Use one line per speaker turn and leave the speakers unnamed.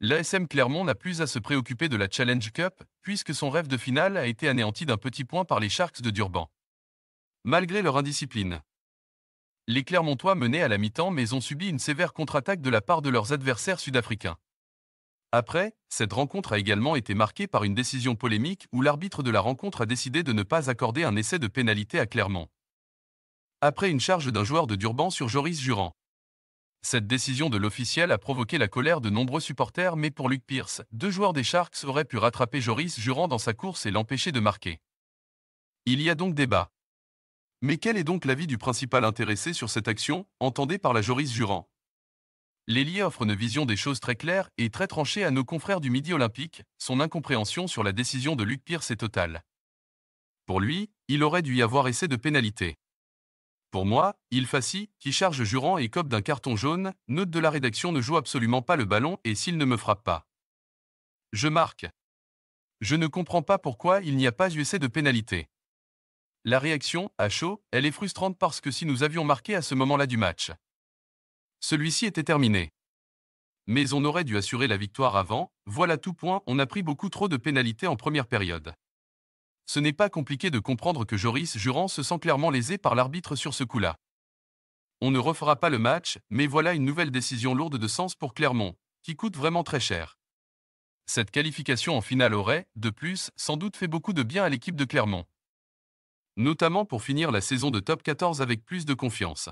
L'ASM Clermont n'a plus à se préoccuper de la Challenge Cup, puisque son rêve de finale a été anéanti d'un petit point par les Sharks de Durban. Malgré leur indiscipline, les Clermontois menaient à la mi-temps mais ont subi une sévère contre-attaque de la part de leurs adversaires sud-africains. Après, cette rencontre a également été marquée par une décision polémique où l'arbitre de la rencontre a décidé de ne pas accorder un essai de pénalité à Clermont. Après une charge d'un joueur de Durban sur Joris Jurand. Cette décision de l'officiel a provoqué la colère de nombreux supporters mais pour Luke Pierce, deux joueurs des Sharks auraient pu rattraper Joris Jurand dans sa course et l'empêcher de marquer. Il y a donc débat. Mais quel est donc l'avis du principal intéressé sur cette action, entendée par la Joris Jurand Lélie offre une vision des choses très claire et très tranchée à nos confrères du Midi Olympique, son incompréhension sur la décision de Luc Pierce est totale. Pour lui, il aurait dû y avoir essai de pénalité. Pour moi, Il Fassi, qui charge Jurand et cope d'un carton jaune, note de la rédaction ne joue absolument pas le ballon et s'il ne me frappe pas. Je marque. Je ne comprends pas pourquoi il n'y a pas eu essai de pénalité. La réaction, à chaud, elle est frustrante parce que si nous avions marqué à ce moment-là du match, celui-ci était terminé. Mais on aurait dû assurer la victoire avant, voilà tout point, on a pris beaucoup trop de pénalités en première période ce n'est pas compliqué de comprendre que Joris Jurand se sent clairement lésé par l'arbitre sur ce coup-là. On ne refera pas le match, mais voilà une nouvelle décision lourde de sens pour Clermont, qui coûte vraiment très cher. Cette qualification en finale aurait, de plus, sans doute fait beaucoup de bien à l'équipe de Clermont. Notamment pour finir la saison de top 14 avec plus de confiance.